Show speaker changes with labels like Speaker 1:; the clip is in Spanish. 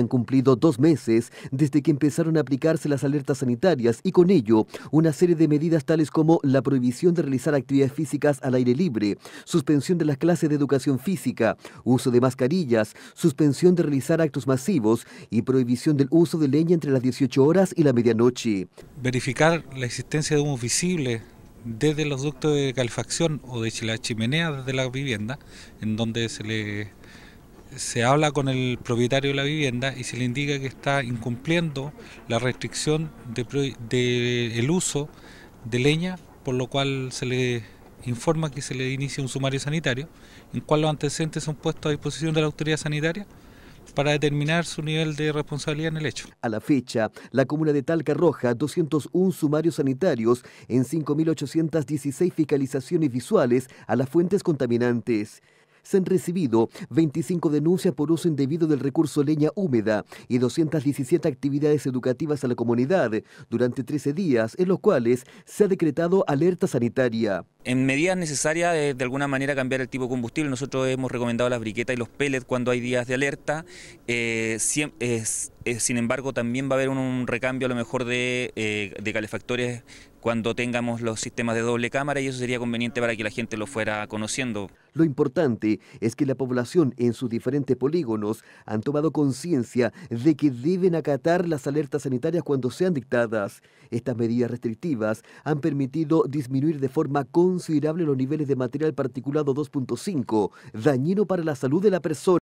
Speaker 1: Han cumplido dos meses desde que empezaron a aplicarse las alertas sanitarias y con ello una serie de medidas tales como la prohibición de realizar actividades físicas al aire libre, suspensión de las clases de educación física, uso de mascarillas, suspensión de realizar actos masivos y prohibición del uso de leña entre las 18 horas y la medianoche.
Speaker 2: Verificar la existencia de humo visible desde los ductos de calefacción o de la chimenea de la vivienda, en donde se le se habla con el propietario de la vivienda y se le indica que está incumpliendo la restricción del de, uso de leña, por lo cual se le informa que se le inicia un sumario sanitario, en cual los antecedentes son puestos a disposición de la autoridad sanitaria para determinar su nivel de responsabilidad en el hecho.
Speaker 1: A la fecha, la comuna de Talca Roja 201 sumarios sanitarios en 5.816 fiscalizaciones visuales a las fuentes contaminantes se han recibido 25 denuncias por uso indebido del recurso leña húmeda y 217 actividades educativas a la comunidad durante 13 días, en los cuales se ha decretado alerta sanitaria.
Speaker 3: En medidas necesarias, eh, de, alguna manera, cambiar el tipo de combustible. Nosotros hemos recomendado las briquetas y los pellets cuando hay días de alerta. Eh, eh, sin embargo, también va a haber un, recambio a lo mejor de, eh, de, calefactores cuando tengamos los sistemas de doble cámara y eso sería conveniente para que la gente lo fuera conociendo.
Speaker 1: Lo importante es que la población en sus diferentes polígonos han tomado conciencia de que deben acatar las alertas sanitarias cuando sean dictadas. Estas medidas restrictivas han permitido disminuir de forma considerable los niveles de material particulado 2.5, dañino para la salud de la persona.